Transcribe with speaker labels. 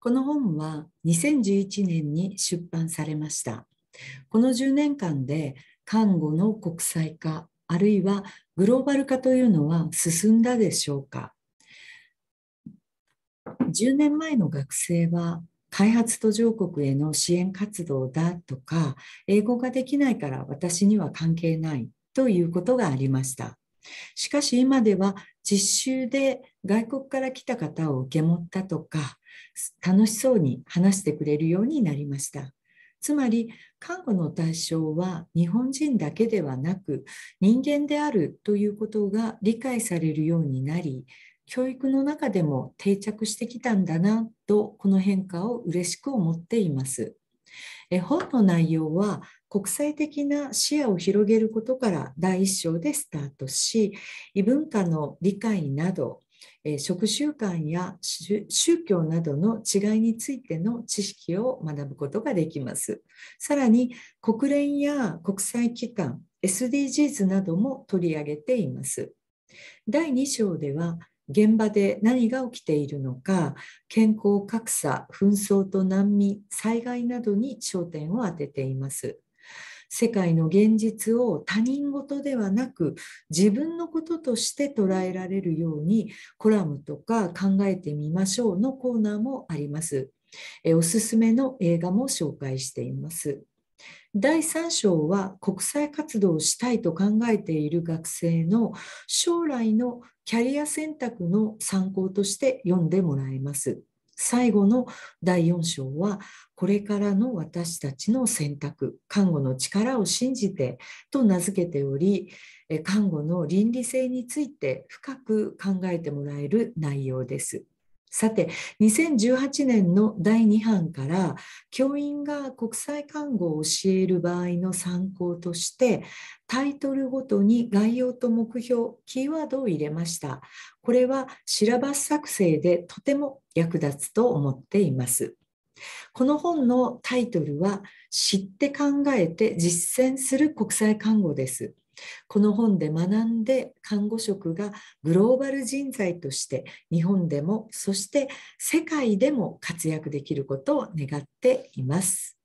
Speaker 1: この本は2011年に出版されました。この10年間で看護の国際化あるいはグローバル化というのは進んだでしょうか10年前の学生は開発途上国への支援活動だとか英語ができないから私には関係ないということがありましたしかし今では実習で外国から来た方を受け持ったとか楽しそうに話してくれるようになりました。つまり看護の対象は日本人だけではなく人間であるということが理解されるようになり教育の中でも定着してきたんだなとこの変化を嬉しく思っています。え本の内容は国際的な視野を広げることから第一章でスタートし異文化の理解など食習慣や宗教などの違いについての知識を学ぶことができます。さらに国連や国際機関 SDGs なども取り上げています。第2章では現場で何が起きているのか健康格差紛争と難民災害などに焦点を当てています。世界の現実を他人事ではなく自分のこととして捉えられるようにコラムとか考えてみましょうのコーナーもあります。えおすすめの映画も紹介しています。第3章は国際活動をしたいと考えている学生の将来のキャリア選択の参考として読んでもらえます。最後の第4章はこれからの私たちの選択看護の力を信じてと名付けており看護の倫理性について深く考えてもらえる内容です。さて2018年の第2版から教員が国際看護を教える場合の参考としてタイトルごとに概要と目標キーワードを入れましたこれはシラバス作成でとても役立つと思っていますこの本のタイトルは「知って考えて実践する国際看護」ですこの本で学んで看護職がグローバル人材として日本でもそして世界でも活躍できることを願っています。